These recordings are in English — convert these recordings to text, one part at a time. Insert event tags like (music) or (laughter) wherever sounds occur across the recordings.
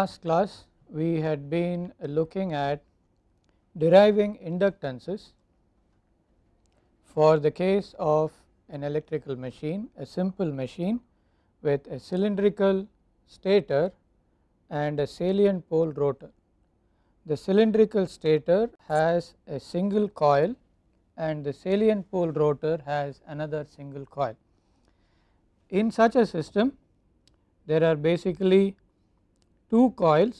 last class we had been looking at deriving inductances for the case of an electrical machine, a simple machine with a cylindrical stator and a salient pole rotor. The cylindrical stator has a single coil and the salient pole rotor has another single coil. In such a system there are basically two coils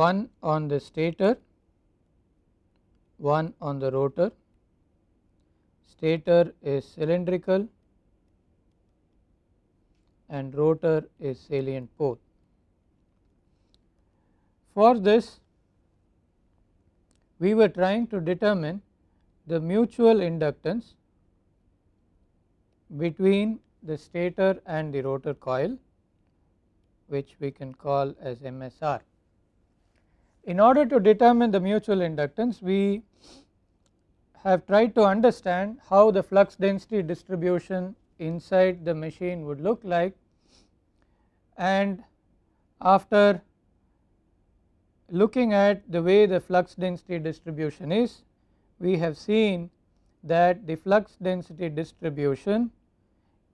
one on the stator one on the rotor stator is cylindrical and rotor is salient pole. For this we were trying to determine the mutual inductance between the stator and the rotor coil which we can call as MSR. In order to determine the mutual inductance we have tried to understand how the flux density distribution inside the machine would look like and after looking at the way the flux density distribution is we have seen that the flux density distribution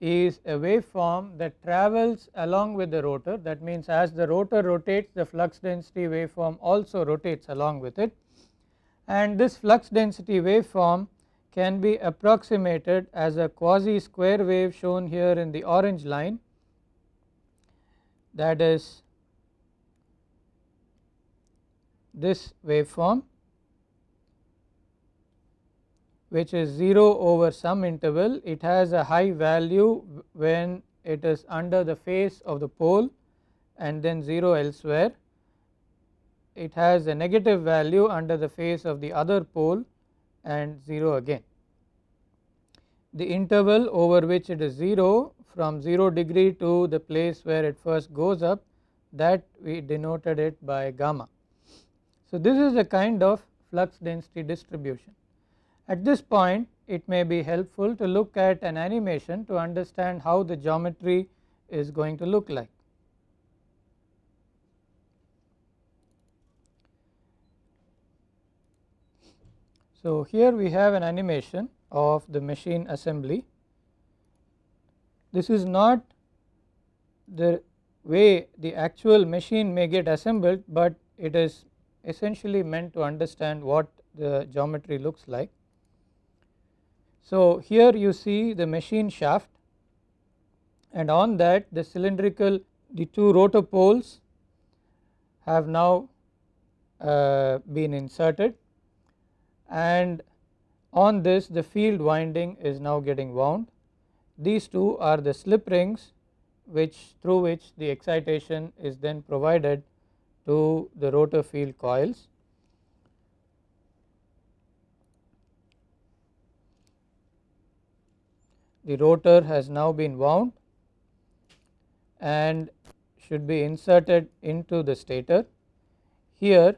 is a waveform that travels along with the rotor that means as the rotor rotates the flux density waveform also rotates along with it and this flux density waveform can be approximated as a quasi square wave shown here in the orange line that is this waveform which is 0 over some interval it has a high value when it is under the face of the pole and then 0 elsewhere. It has a negative value under the face of the other pole and 0 again. The interval over which it is 0 from 0 degree to the place where it first goes up that we denoted it by gamma. So, this is a kind of flux density distribution. At this point it may be helpful to look at an animation to understand how the geometry is going to look like. So, here we have an animation of the machine assembly. This is not the way the actual machine may get assembled, but it is essentially meant to understand what the geometry looks like. So, here you see the machine shaft and on that the cylindrical the two rotor poles have now uh, been inserted and on this the field winding is now getting wound. These two are the slip rings which through which the excitation is then provided to the rotor field coils the rotor has now been wound and should be inserted into the stator. Here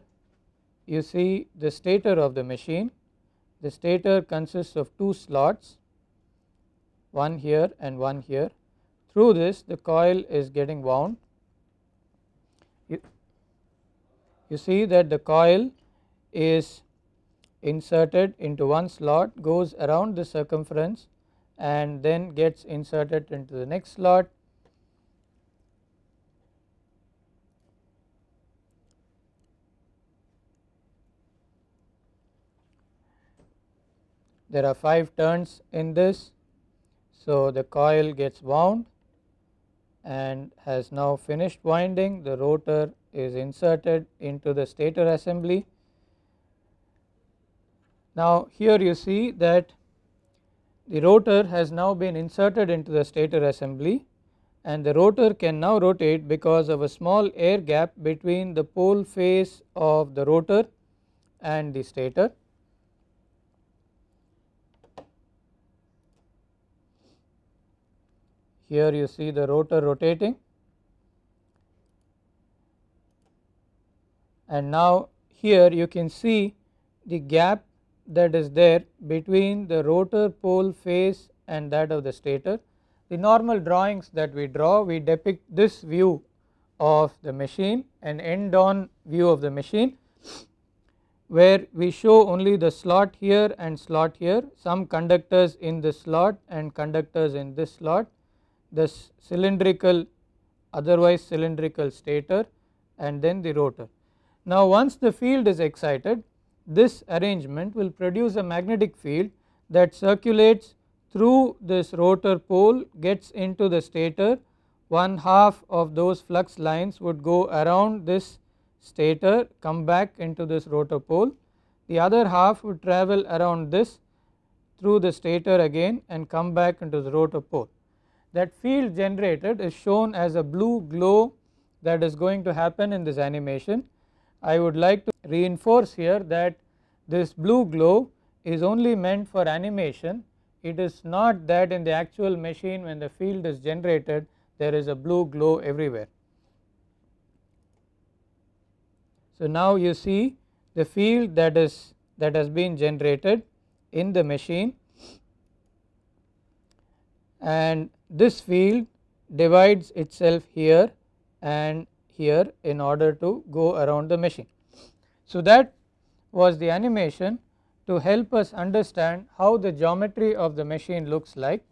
you see the stator of the machine. The stator consists of two slots, one here and one here. Through this the coil is getting wound. You, you see that the coil is inserted into one slot goes around the circumference and then gets inserted into the next slot. There are 5 turns in this. So, the coil gets wound and has now finished winding the rotor is inserted into the stator assembly. Now, here you see that the rotor has now been inserted into the stator assembly and the rotor can now rotate because of a small air gap between the pole face of the rotor and the stator. Here you see the rotor rotating and now here you can see the gap that is there between the rotor pole face and that of the stator. The normal drawings that we draw we depict this view of the machine and end on view of the machine where we show only the slot here and slot here some conductors in this slot and conductors in this slot this cylindrical otherwise cylindrical stator and then the rotor. Now once the field is excited this arrangement will produce a magnetic field that circulates through this rotor pole gets into the stator one half of those flux lines would go around this stator come back into this rotor pole the other half would travel around this through the stator again and come back into the rotor pole. That field generated is shown as a blue glow that is going to happen in this animation I would like to reinforce here that this blue glow is only meant for animation. It is not that in the actual machine when the field is generated there is a blue glow everywhere. So, now you see the field that is that has been generated in the machine and this field divides itself here and here in order to go around the machine. So, that was the animation to help us understand how the geometry of the machine looks like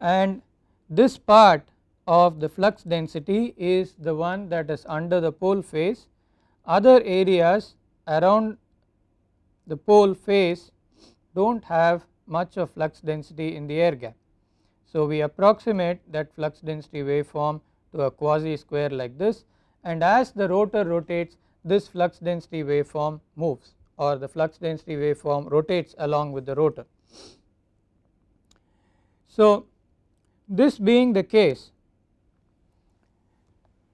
and this part of the flux density is the one that is under the pole face other areas around the pole face do not have much of flux density in the air gap. So, we approximate that flux density waveform to a quasi square like this and as the rotor rotates this flux density waveform moves or the flux density waveform rotates along with the rotor. So, this being the case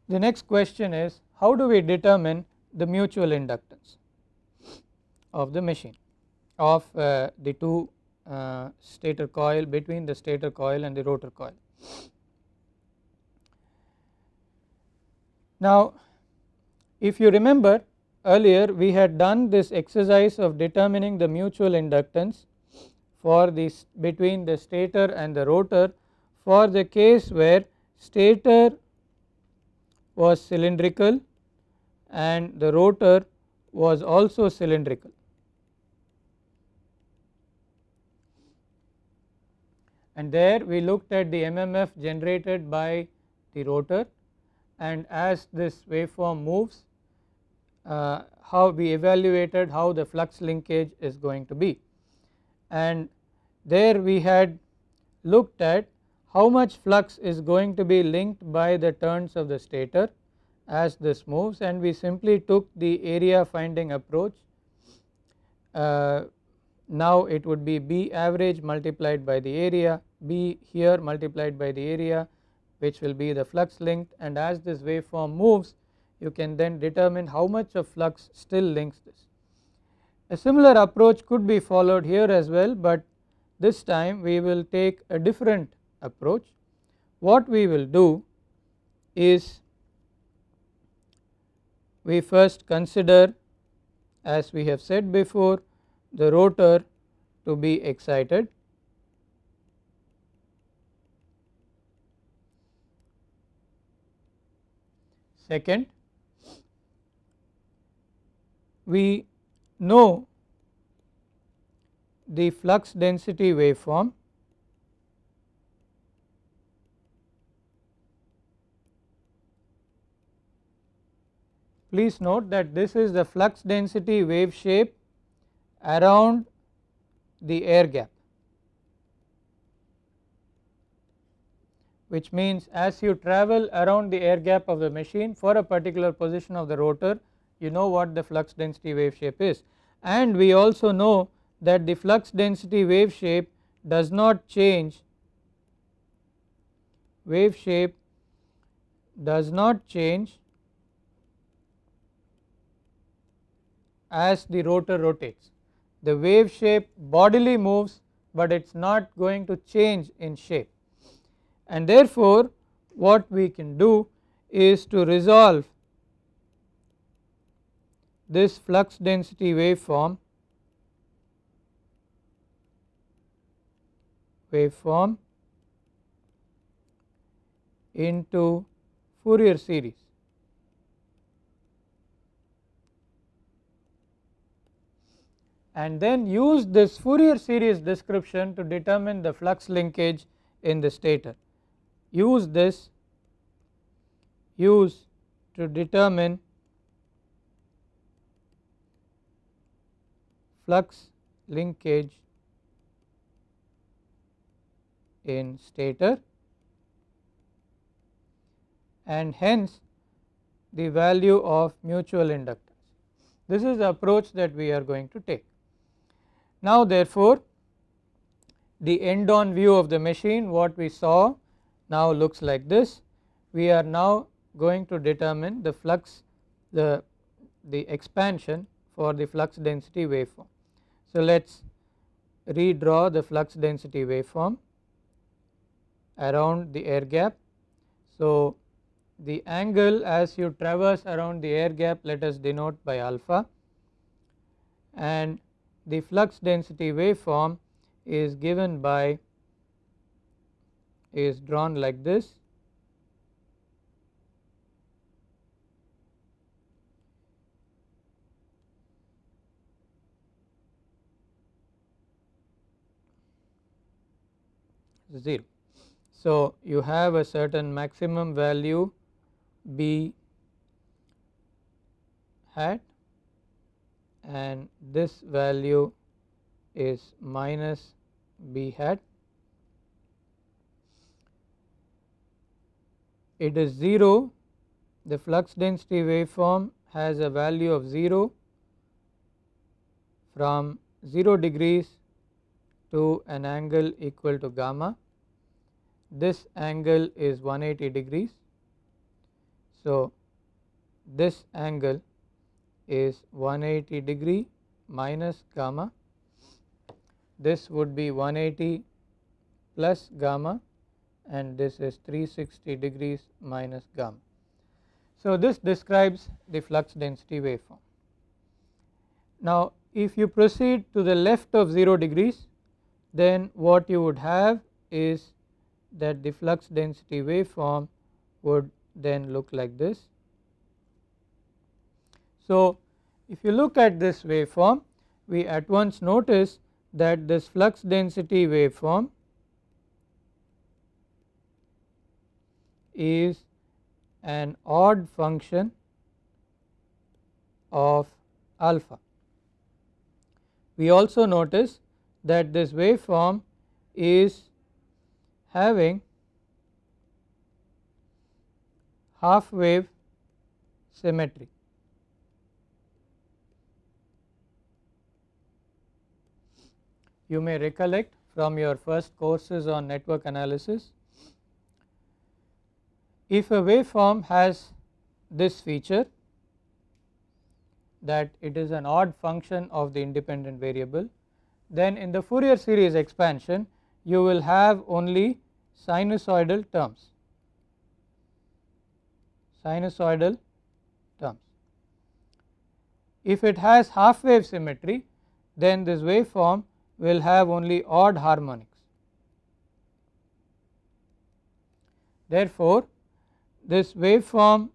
the next question is how do we determine the mutual inductance of the machine of uh, the two uh, stator coil between the stator coil and the rotor coil. Now if you remember earlier we had done this exercise of determining the mutual inductance for this between the stator and the rotor for the case where stator was cylindrical and the rotor was also cylindrical. And there we looked at the MMF generated by the rotor and as this waveform moves uh, how we evaluated how the flux linkage is going to be and there we had looked at how much flux is going to be linked by the turns of the stator as this moves and we simply took the area finding approach. Uh, now it would be B average multiplied by the area, B here multiplied by the area which will be the flux linked and as this waveform moves you can then determine how much of flux still links this. A similar approach could be followed here as well but this time we will take a different approach. What we will do is we first consider as we have said before the rotor to be excited Second, we know the flux density waveform please note that this is the flux density wave shape around the air gap. which means as you travel around the air gap of the machine for a particular position of the rotor you know what the flux density wave shape is and we also know that the flux density wave shape does not change wave shape does not change as the rotor rotates. The wave shape bodily moves, but it is not going to change in shape and therefore what we can do is to resolve this flux density waveform waveform into Fourier series. and then use this Fourier series description to determine the flux linkage in the stator use this use to determine flux linkage in stator and hence the value of mutual inductance. This is the approach that we are going to take. Now therefore, the end on view of the machine what we saw now looks like this. We are now going to determine the flux the, the expansion for the flux density waveform. So, let us redraw the flux density waveform around the air gap. So, the angle as you traverse around the air gap let us denote by alpha and the flux density waveform is given by is drawn like this. zero. So, you have a certain maximum value b hat and this value is minus b hat it is 0 the flux density waveform has a value of 0 from 0 degrees to an angle equal to gamma. This angle is 180 degrees. So, this angle is 180 degree minus gamma. This would be 180 plus gamma and this is 360 degrees minus gamma. So, this describes the flux density waveform. Now, if you proceed to the left of 0 degrees then what you would have is that the flux density waveform would then look like this. So, if you look at this waveform we at once notice that this flux density waveform is an odd function of alpha. We also notice that this waveform is having half wave symmetry. You may recollect from your first courses on network analysis if a waveform has this feature that it is an odd function of the independent variable then in the Fourier series expansion you will have only sinusoidal terms sinusoidal terms. If it has half wave symmetry then this waveform will have only odd harmonics. Therefore, this waveform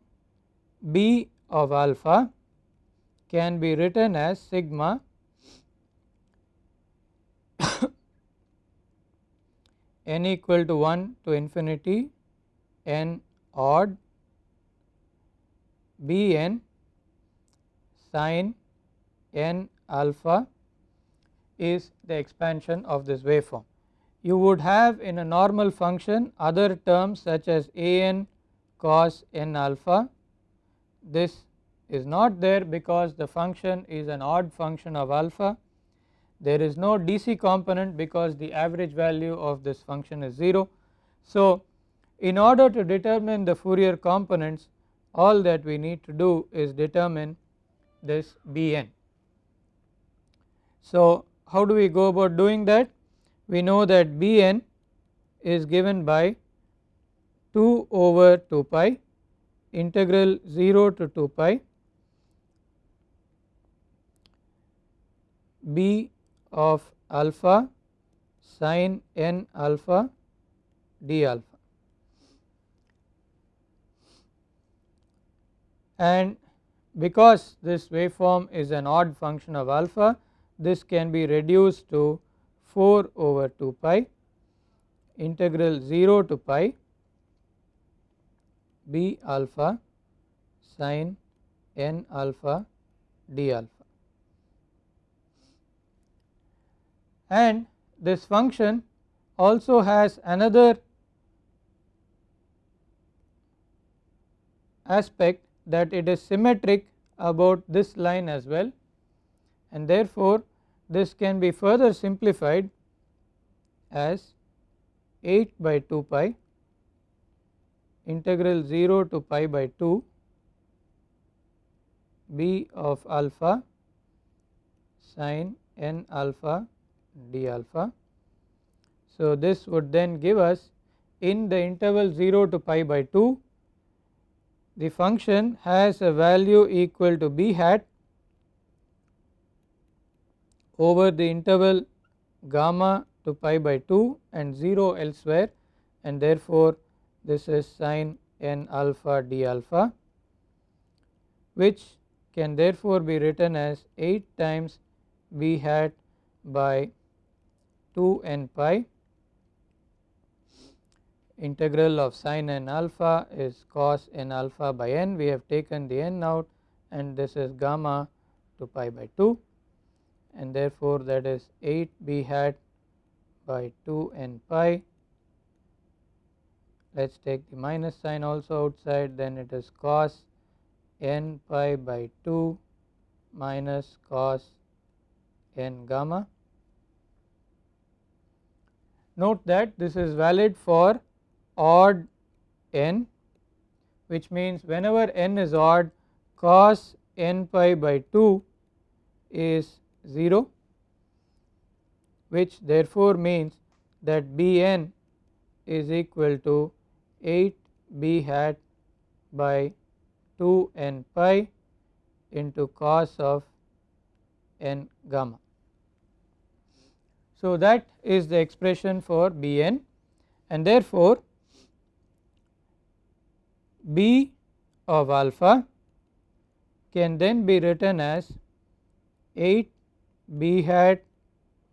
B of alpha can be written as sigma (coughs) n equal to 1 to infinity n odd B n sine n alpha is the expansion of this waveform. You would have in a normal function other terms such as a n cos n alpha. This is not there because the function is an odd function of alpha. There is no DC component because the average value of this function is 0. So, in order to determine the Fourier components all that we need to do is determine this Bn. So, how do we go about doing that? We know that Bn is given by 2 over 2 pi integral 0 to 2 pi b of alpha sine n alpha d alpha and because this waveform is an odd function of alpha this can be reduced to 4 over 2 pi integral 0 to pi b alpha sine n alpha d alpha. And this function also has another aspect that it is symmetric about this line as well and therefore this can be further simplified as 8 by 2 pi integral 0 to pi by 2 b of alpha sine n alpha d alpha. So, this would then give us in the interval 0 to pi by 2 the function has a value equal to b hat over the interval gamma to pi by 2 and 0 elsewhere and therefore this is sine n alpha d alpha which can therefore be written as 8 times b hat by 2 n pi integral of sine n alpha is cos n alpha by n we have taken the n out and this is gamma to pi by 2 and therefore that is 8 b hat by 2 n pi let us take the minus sign also outside then it is cos n pi by 2 minus cos n gamma. Note that this is valid for odd n which means whenever n is odd cos n pi by 2 is 0 which therefore means that Bn is equal to 8 b hat by 2 n pi into cos of n gamma. So, that is the expression for b n and therefore, b of alpha can then be written as 8 b hat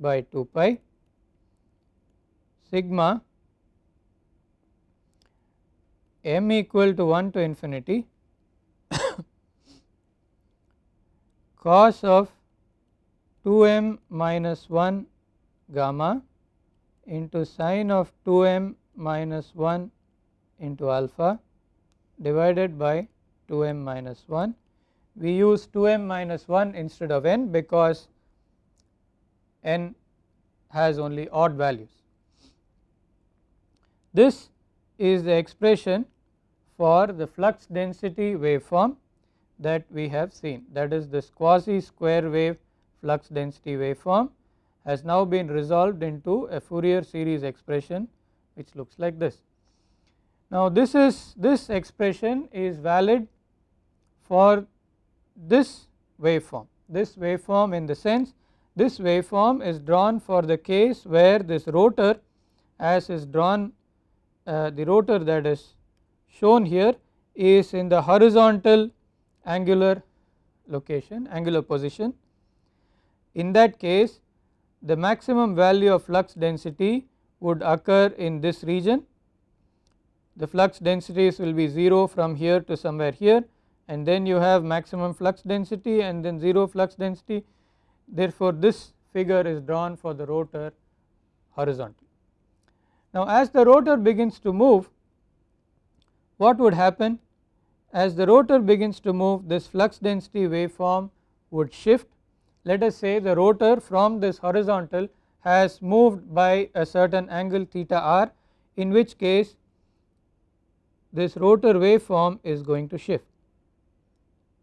by 2 pi sigma m equal to 1 to infinity (coughs) cos of 2m minus 1 gamma into sine of 2m minus 1 into alpha divided by 2m minus 1. We use 2m minus 1 instead of n because n has only odd values. This is the expression for the flux density waveform that we have seen that is this quasi square wave flux density waveform has now been resolved into a Fourier series expression which looks like this. Now this is this expression is valid for this waveform this waveform in the sense this waveform is drawn for the case where this rotor as is drawn uh, the rotor that is shown here is in the horizontal angular location angular position. In that case the maximum value of flux density would occur in this region. The flux densities will be 0 from here to somewhere here and then you have maximum flux density and then 0 flux density. Therefore, this figure is drawn for the rotor horizontal. Now, as the rotor begins to move what would happen as the rotor begins to move this flux density waveform would shift let us say the rotor from this horizontal has moved by a certain angle theta r in which case this rotor waveform is going to shift.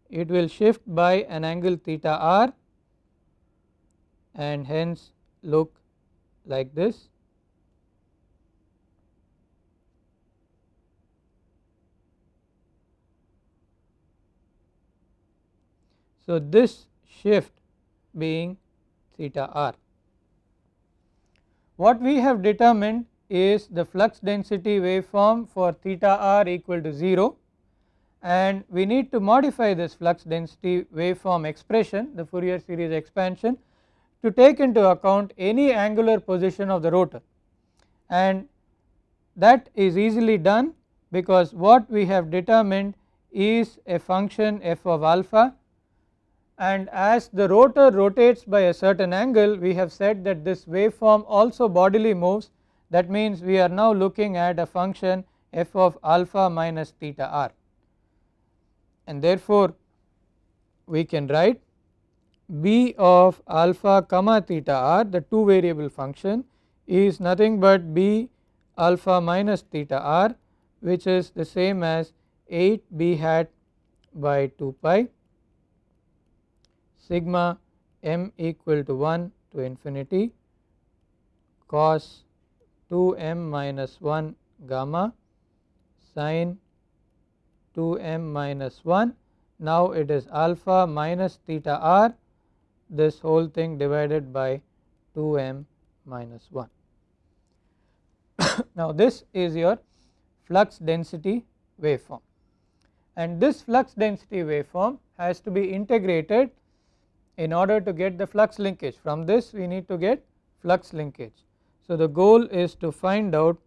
It will shift by an angle theta r and hence look like this So, this shift being theta r. What we have determined is the flux density waveform for theta r equal to 0 and we need to modify this flux density waveform expression the Fourier series expansion to take into account any angular position of the rotor and that is easily done because what we have determined is a function f of alpha and as the rotor rotates by a certain angle we have said that this waveform also bodily moves that means we are now looking at a function f of alpha minus theta r and therefore we can write b of alpha comma theta r the two variable function is nothing but b alpha minus theta r which is the same as 8 b hat by 2 pi sigma m equal to 1 to infinity cos 2 m minus 1 gamma sine 2 m minus 1. Now, it is alpha minus theta r this whole thing divided by 2 m minus 1. (coughs) now, this is your flux density waveform and this flux density waveform has to be integrated in order to get the flux linkage from this we need to get flux linkage. So, the goal is to find out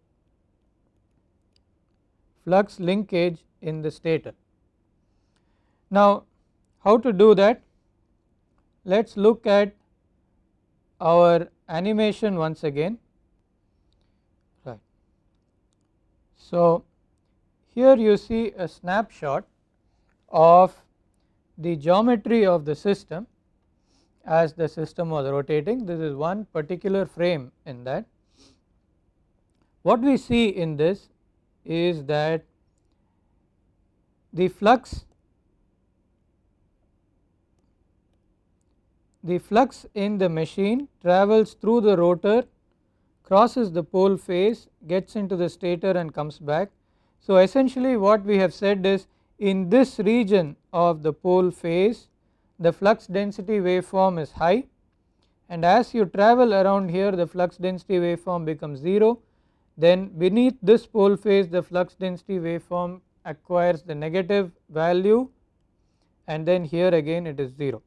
flux linkage in the stator. Now, how to do that? Let us look at our animation once again right. So, here you see a snapshot of the geometry of the system as the system was rotating this is one particular frame in that. What we see in this is that the flux the flux in the machine travels through the rotor crosses the pole face gets into the stator and comes back. So, essentially what we have said is in this region of the pole face the flux density waveform is high and as you travel around here the flux density waveform becomes 0 then beneath this pole phase the flux density waveform acquires the negative value and then here again it is 0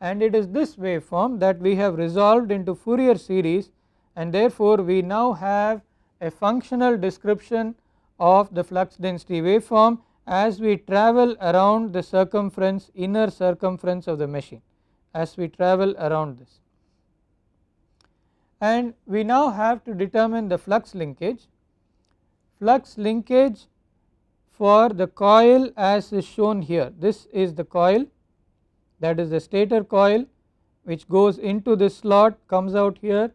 and it is this waveform that we have resolved into Fourier series and therefore we now have a functional description of the flux density waveform as we travel around the circumference inner circumference of the machine as we travel around this. And we now have to determine the flux linkage. Flux linkage for the coil as is shown here this is the coil that is the stator coil which goes into this slot comes out here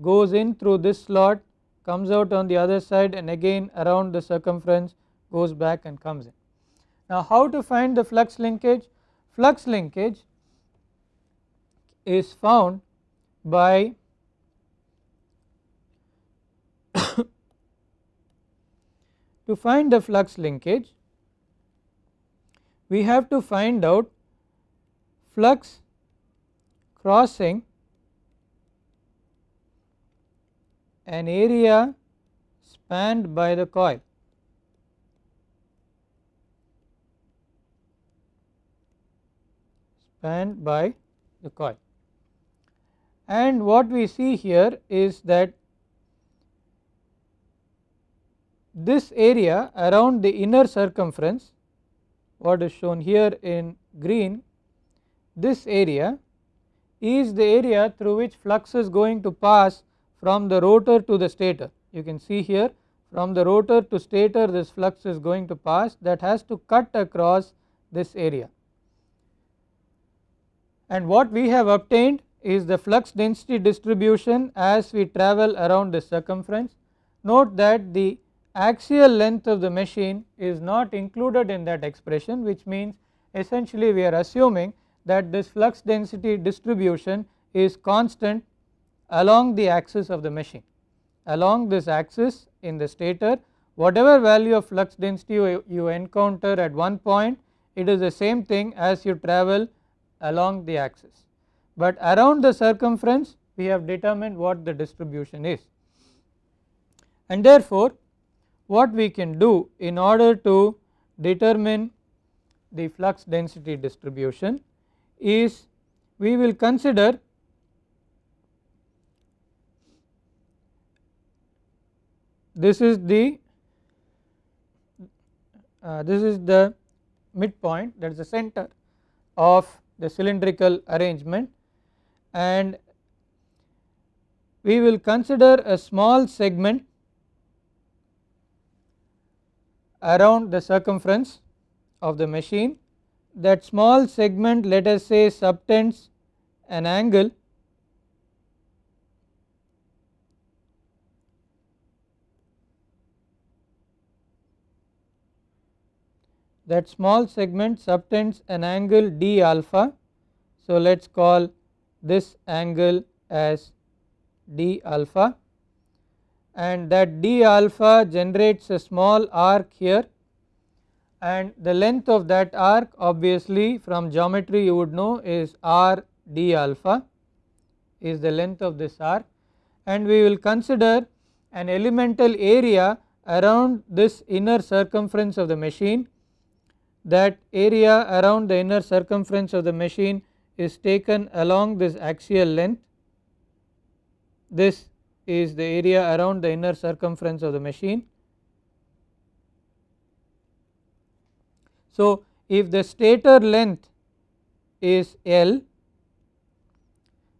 goes in through this slot comes out on the other side and again around the circumference goes back and comes in. Now how to find the flux linkage? Flux linkage is found by (coughs) to find the flux linkage we have to find out flux crossing an area spanned by the coil. by the coil. And what we see here is that this area around the inner circumference what is shown here in green this area is the area through which flux is going to pass from the rotor to the stator. You can see here from the rotor to stator this flux is going to pass that has to cut across this area and what we have obtained is the flux density distribution as we travel around the circumference. Note that the axial length of the machine is not included in that expression which means essentially we are assuming that this flux density distribution is constant along the axis of the machine. Along this axis in the stator whatever value of flux density you, you encounter at one point it is the same thing as you travel along the axis but around the circumference we have determined what the distribution is. And therefore what we can do in order to determine the flux density distribution is we will consider this is the uh, this is the midpoint that is the center of the cylindrical arrangement and we will consider a small segment around the circumference of the machine that small segment let us say subtends an angle that small segment subtends an angle d alpha. So, let us call this angle as d alpha and that d alpha generates a small arc here and the length of that arc obviously from geometry you would know is r d alpha is the length of this arc and we will consider an elemental area around this inner circumference of the machine that area around the inner circumference of the machine is taken along this axial length. This is the area around the inner circumference of the machine. So, if the stator length is L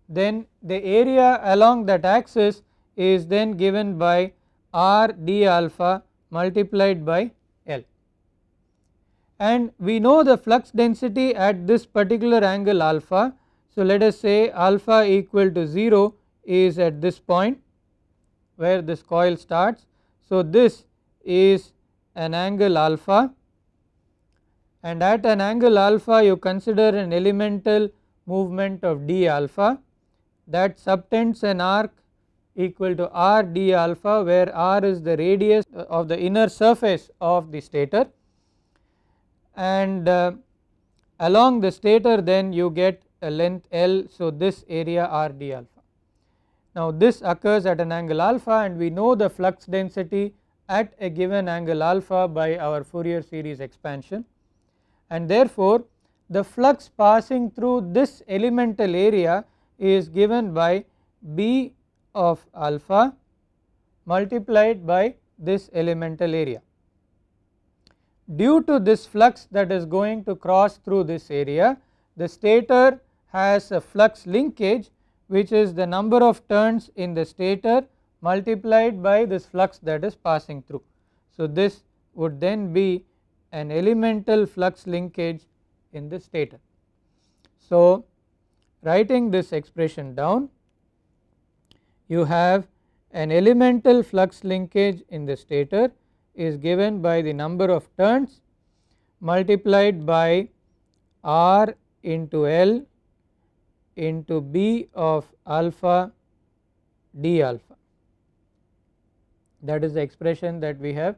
then the area along that axis is then given by r d alpha multiplied by and we know the flux density at this particular angle alpha. So, let us say alpha equal to 0 is at this point where this coil starts. So, this is an angle alpha and at an angle alpha you consider an elemental movement of d alpha that subtends an arc equal to r d alpha where r is the radius of the inner surface of the stator and uh, along the stator then you get a length L. So, this area R d alpha. Now, this occurs at an angle alpha and we know the flux density at a given angle alpha by our Fourier series expansion and therefore, the flux passing through this elemental area is given by B of alpha multiplied by this elemental area due to this flux that is going to cross through this area the stator has a flux linkage which is the number of turns in the stator multiplied by this flux that is passing through. So, this would then be an elemental flux linkage in the stator. So, writing this expression down you have an elemental flux linkage in the stator is given by the number of turns multiplied by r into L into B of alpha d alpha that is the expression that we have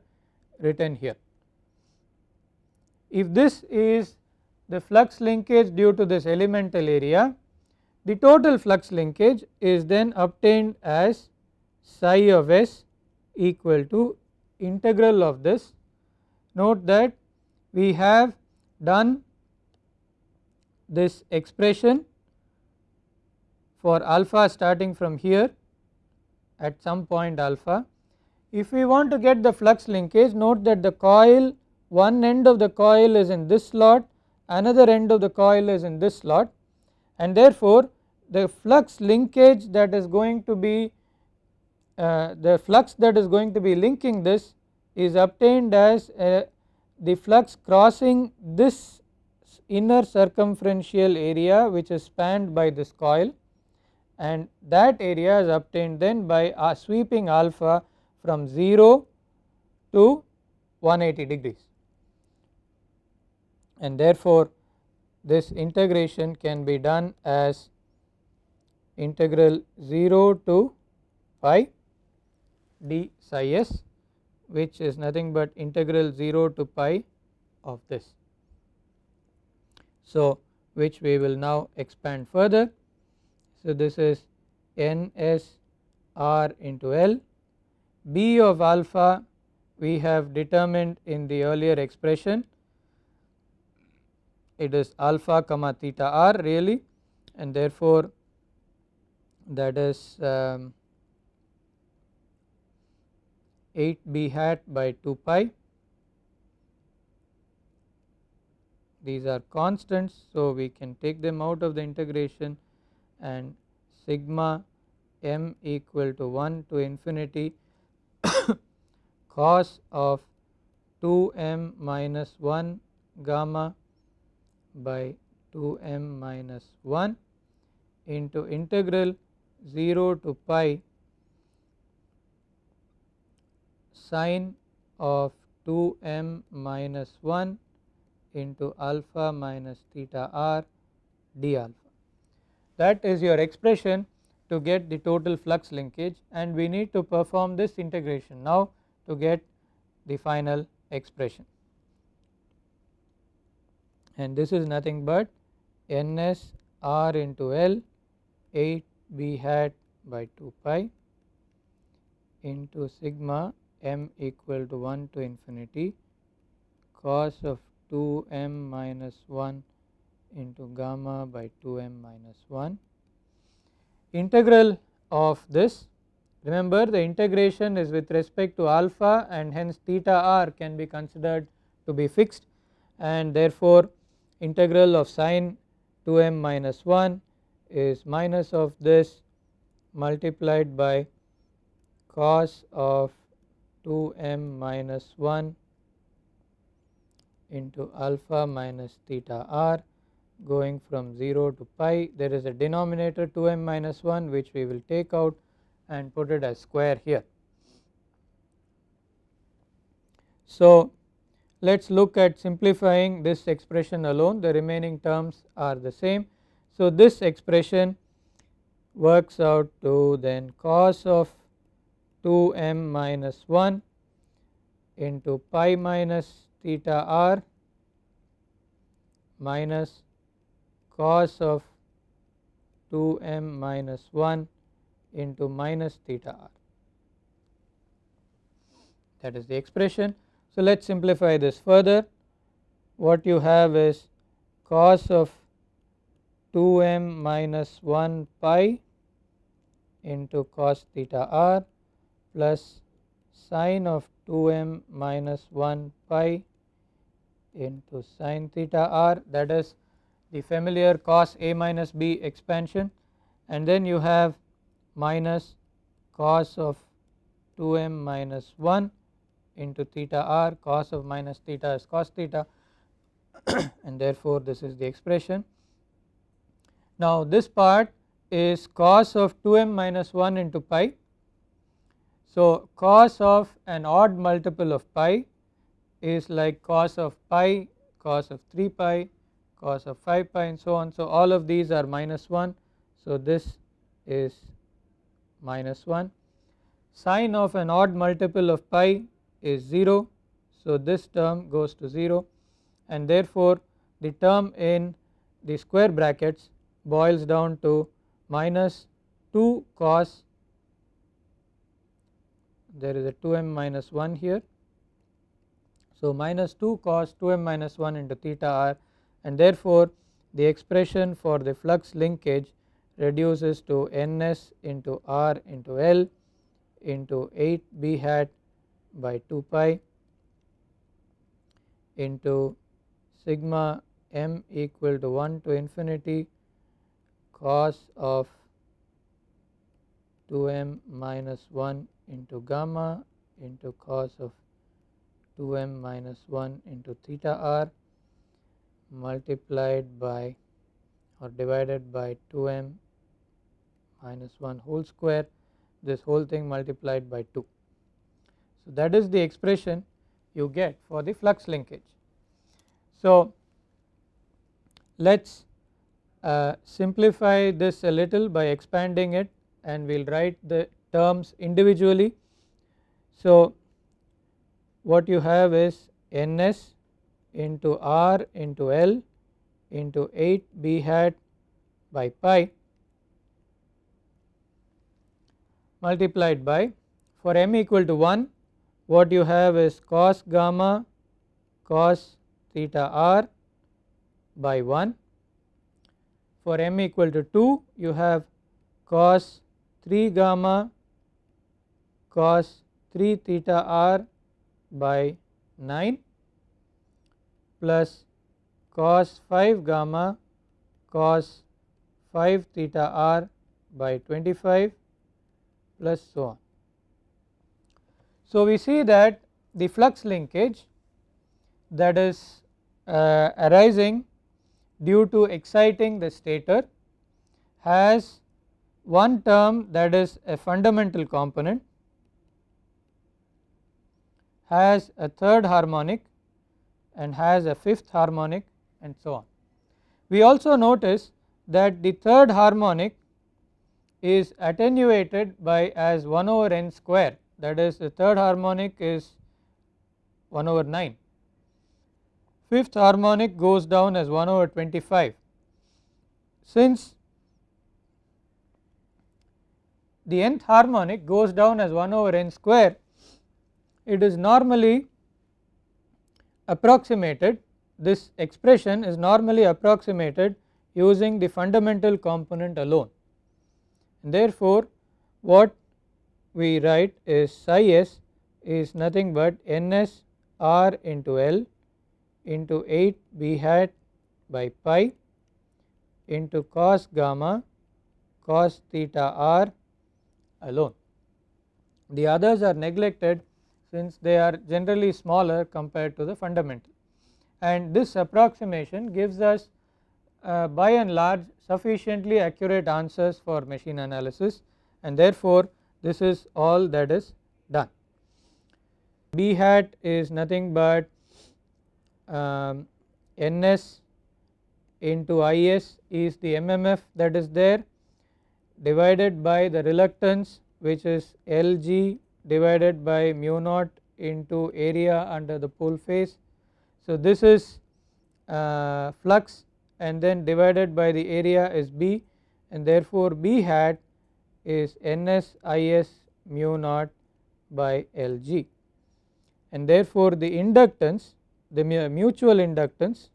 written here. If this is the flux linkage due to this elemental area, the total flux linkage is then obtained as psi of s equal to integral of this. Note that we have done this expression for alpha starting from here at some point alpha. If we want to get the flux linkage note that the coil one end of the coil is in this slot another end of the coil is in this slot and therefore the flux linkage that is going to be uh, the flux that is going to be linking this is obtained as uh, the flux crossing this inner circumferential area which is spanned by this coil and that area is obtained then by sweeping alpha from 0 to 180 degrees and therefore this integration can be done as integral 0 to pi d psi s which is nothing but integral 0 to pi of this. So which we will now expand further. So this is n s r into L. B of alpha we have determined in the earlier expression it is alpha comma theta r really and therefore that is um, 8 b hat by 2 pi these are constants. So, we can take them out of the integration and sigma m equal to 1 to infinity (coughs) cos of 2 m minus 1 gamma by 2 m minus 1 into integral 0 to pi sine of 2m minus 1 into alpha minus theta r d alpha. That is your expression to get the total flux linkage and we need to perform this integration now to get the final expression. And this is nothing but ns r into L 8 b hat by 2 pi into sigma m equal to 1 to infinity cos of 2m minus 1 into gamma by 2m minus 1. Integral of this remember the integration is with respect to alpha and hence theta r can be considered to be fixed and therefore integral of sine 2m minus 1 is minus of this multiplied by cos of 2 m minus 1 into alpha minus theta r going from 0 to pi there is a denominator 2 m minus 1 which we will take out and put it as square here. So, let us look at simplifying this expression alone the remaining terms are the same. So, this expression works out to then cos of 2 m minus 1 into pi minus theta r minus cos of 2 m minus 1 into minus theta r that is the expression. So, let us simplify this further what you have is cos of 2 m minus 1 pi into cos theta r plus sine of 2m minus 1 pi into sine theta r that is the familiar cos a minus b expansion and then you have minus cos of 2m minus 1 into theta r cos of minus theta is cos theta (coughs) and therefore this is the expression. Now this part is cos of 2m minus 1 into pi so, cos of an odd multiple of pi is like cos of pi, cos of 3 pi, cos of 5 pi and so on. So, all of these are minus 1. So, this is minus 1. Sine of an odd multiple of pi is 0. So, this term goes to 0 and therefore, the term in the square brackets boils down to minus 2 cos there is a 2m minus 1 here. So, minus 2 cos 2m minus 1 into theta r and therefore, the expression for the flux linkage reduces to ns into r into l into 8 b hat by 2 pi into sigma m equal to 1 to infinity cos of 2m minus 1 into gamma into cos of 2m minus 1 into theta r multiplied by or divided by 2m minus 1 whole square this whole thing multiplied by 2. So, that is the expression you get for the flux linkage. So, let us uh, simplify this a little by expanding it and we will write the terms individually. So, what you have is ns into r into l into 8 b hat by pi multiplied by for m equal to 1 what you have is cos gamma cos theta r by 1 for m equal to 2 you have cos 3 gamma cos 3 theta r by 9 plus cos 5 gamma cos 5 theta r by 25 plus so on. So, we see that the flux linkage that is uh, arising due to exciting the stator has one term that is a fundamental component has a third harmonic and has a fifth harmonic and so on. We also notice that the third harmonic is attenuated by as 1 over n square that is the third harmonic is 1 over 9. Fifth harmonic goes down as 1 over 25. Since the nth harmonic goes down as 1 over n square it is normally approximated this expression is normally approximated using the fundamental component alone. Therefore, what we write is psi s is nothing but n s r into L into 8 b hat by pi into cos gamma cos theta r alone. The others are neglected since they are generally smaller compared to the fundamental. And this approximation gives us uh, by and large sufficiently accurate answers for machine analysis and therefore, this is all that is done. B hat is nothing but um, NS into IS is the MMF that is there divided by the reluctance which is LG divided by mu naught into area under the pole face. So, this is uh, flux and then divided by the area is B and therefore, B hat is ns is mu naught by Lg and therefore, the inductance the mutual inductance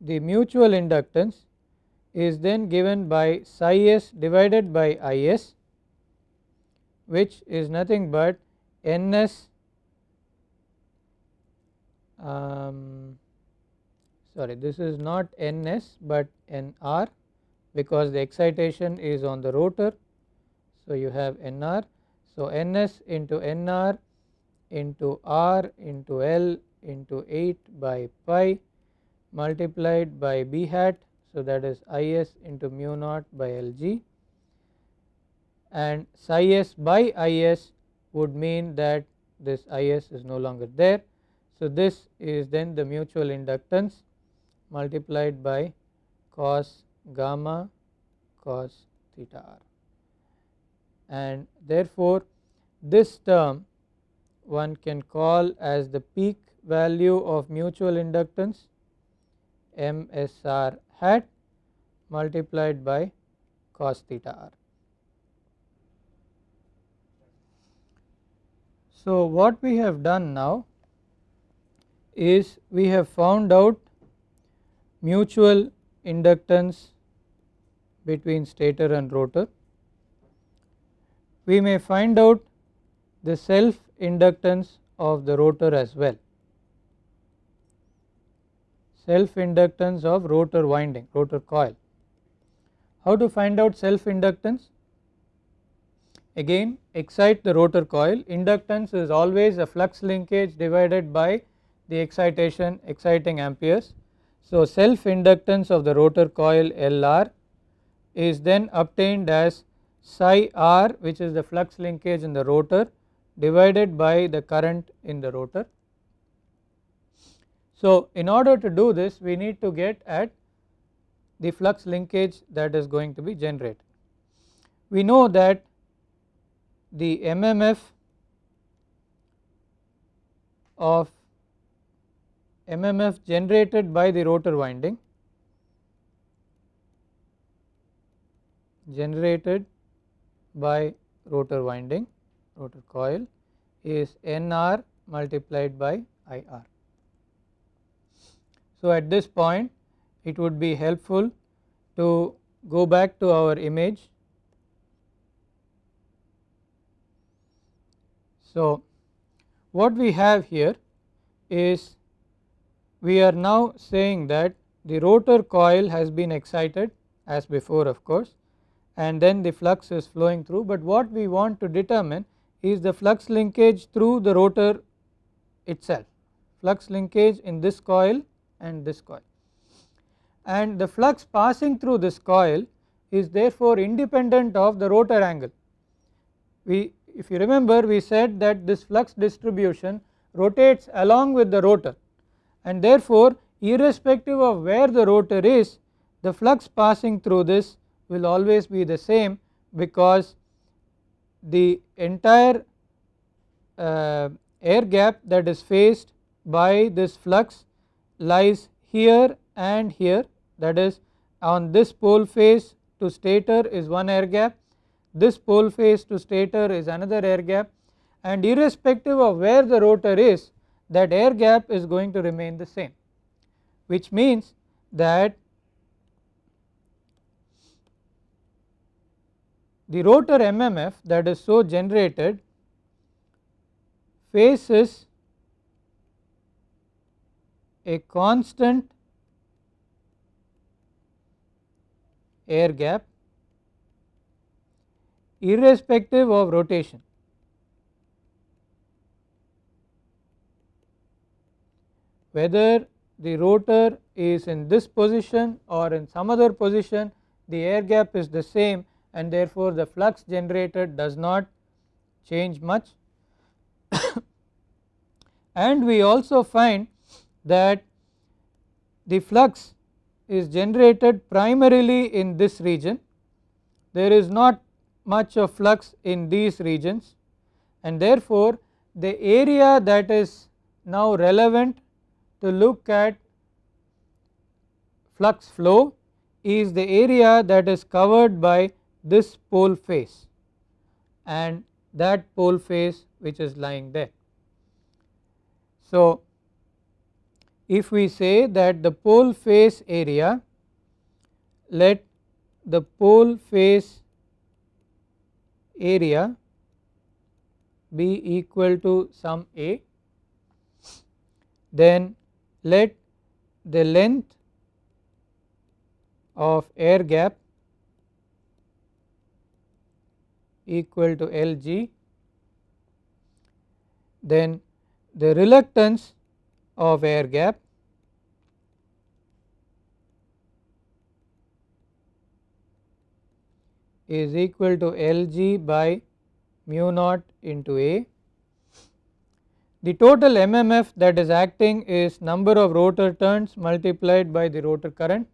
the mutual inductance is then given by psi s divided by is which is nothing but N S um, sorry this is not N S but N R because the excitation is on the rotor. So, you have N R. So, N S into N R into R into L into 8 by pi multiplied by B hat. So, that is I s into mu naught by L g and psi s by i s would mean that this i s is no longer there. So, this is then the mutual inductance multiplied by cos gamma cos theta r and therefore, this term one can call as the peak value of mutual inductance MSR hat multiplied by cos theta r. So, what we have done now is we have found out mutual inductance between stator and rotor. We may find out the self inductance of the rotor as well self inductance of rotor winding rotor coil. How to find out self inductance? Again excite the rotor coil inductance is always a flux linkage divided by the excitation exciting amperes. So self inductance of the rotor coil LR is then obtained as psi r which is the flux linkage in the rotor divided by the current in the rotor. So in order to do this we need to get at the flux linkage that is going to be generated. We know that the MMF of MMF generated by the rotor winding generated by rotor winding rotor coil is NR multiplied by IR. So, at this point it would be helpful to go back to our image So, what we have here is we are now saying that the rotor coil has been excited as before of course and then the flux is flowing through, but what we want to determine is the flux linkage through the rotor itself, flux linkage in this coil and this coil. And the flux passing through this coil is therefore independent of the rotor angle. We if you remember we said that this flux distribution rotates along with the rotor and therefore irrespective of where the rotor is the flux passing through this will always be the same because the entire uh, air gap that is faced by this flux lies here and here that is on this pole face to stator is one air gap this pole face to stator is another air gap and irrespective of where the rotor is that air gap is going to remain the same which means that the rotor MMF that is so generated faces a constant air gap irrespective of rotation. Whether the rotor is in this position or in some other position the air gap is the same and therefore, the flux generated does not change much. (coughs) and we also find that the flux is generated primarily in this region. There is not much of flux in these regions and therefore the area that is now relevant to look at flux flow is the area that is covered by this pole face and that pole face which is lying there. So, if we say that the pole face area let the pole face area be equal to some A, then let the length of air gap equal to Lg, then the reluctance of air gap is equal to Lg by mu naught into A. The total MMF that is acting is number of rotor turns multiplied by the rotor current.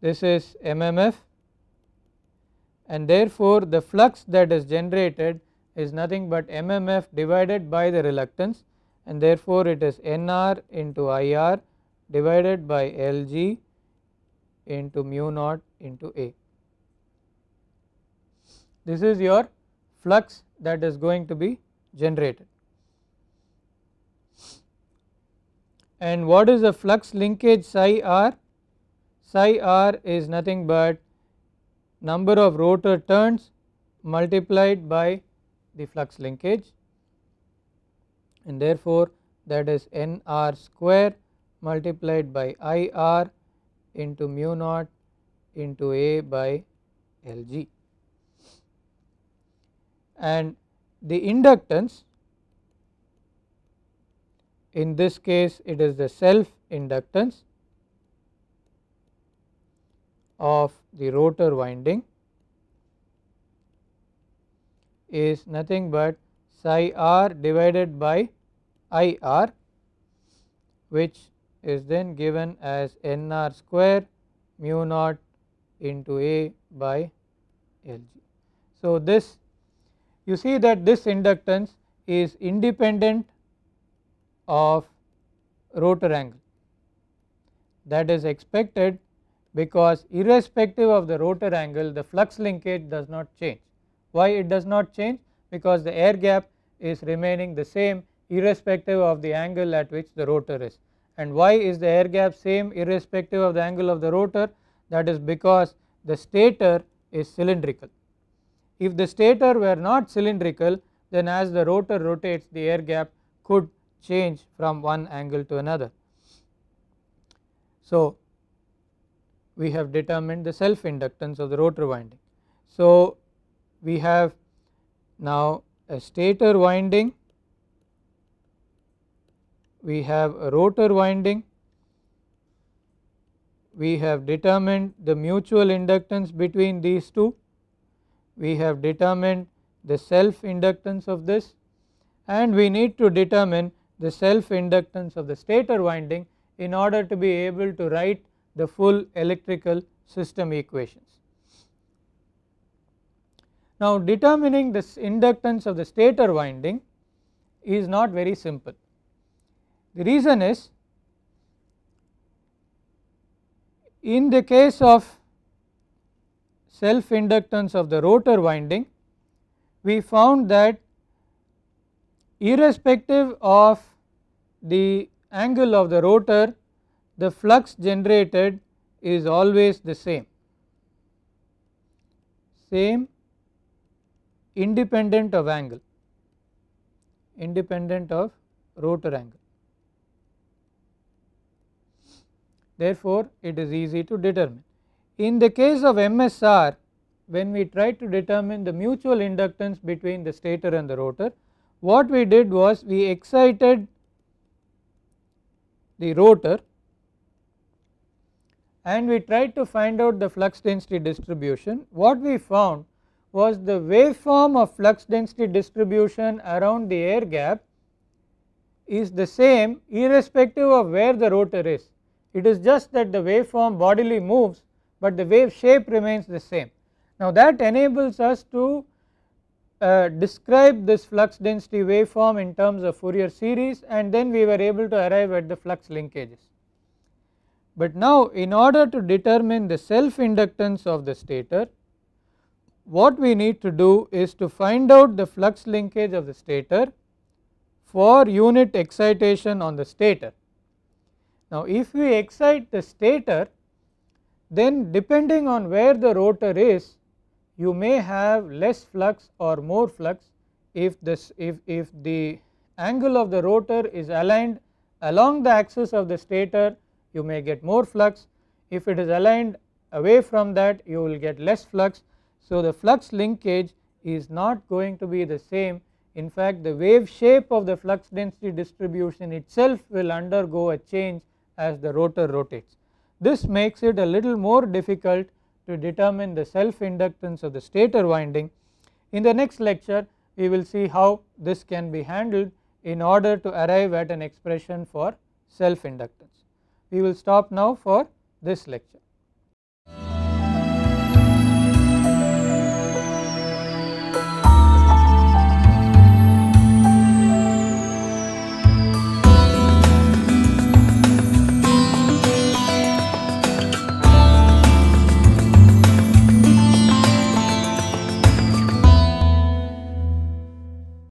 This is MMF and therefore, the flux that is generated is nothing but MMF divided by the reluctance and therefore, it is NR into IR divided by Lg into mu naught into A this is your flux that is going to be generated. And what is the flux linkage psi r? Psi r is nothing but number of rotor turns multiplied by the flux linkage and therefore that is n r square multiplied by i r into mu naught into a by L g and the inductance in this case it is the self inductance of the rotor winding is nothing but psi r divided by I r which is then given as n r square mu naught into a by L g. So, this you see that this inductance is independent of rotor angle that is expected because irrespective of the rotor angle the flux linkage does not change. Why it does not change? Because the air gap is remaining the same irrespective of the angle at which the rotor is. And why is the air gap same irrespective of the angle of the rotor? That is because the stator is cylindrical. If the stator were not cylindrical then as the rotor rotates the air gap could change from one angle to another. So, we have determined the self inductance of the rotor winding. So, we have now a stator winding, we have a rotor winding, we have determined the mutual inductance between these two we have determined the self inductance of this and we need to determine the self inductance of the stator winding in order to be able to write the full electrical system equations. Now determining this inductance of the stator winding is not very simple. The reason is in the case of self inductance of the rotor winding, we found that irrespective of the angle of the rotor the flux generated is always the same same independent of angle independent of rotor angle therefore it is easy to determine in the case of MSR when we tried to determine the mutual inductance between the stator and the rotor what we did was we excited the rotor and we tried to find out the flux density distribution. What we found was the waveform of flux density distribution around the air gap is the same irrespective of where the rotor is. It is just that the waveform bodily moves but the wave shape remains the same. Now that enables us to uh, describe this flux density waveform in terms of Fourier series and then we were able to arrive at the flux linkages. But now in order to determine the self inductance of the stator what we need to do is to find out the flux linkage of the stator for unit excitation on the stator. Now if we excite the stator then depending on where the rotor is you may have less flux or more flux if this if, if the angle of the rotor is aligned along the axis of the stator you may get more flux if it is aligned away from that you will get less flux. So, the flux linkage is not going to be the same in fact the wave shape of the flux density distribution itself will undergo a change as the rotor rotates. This makes it a little more difficult to determine the self inductance of the stator winding. In the next lecture we will see how this can be handled in order to arrive at an expression for self inductance. We will stop now for this lecture.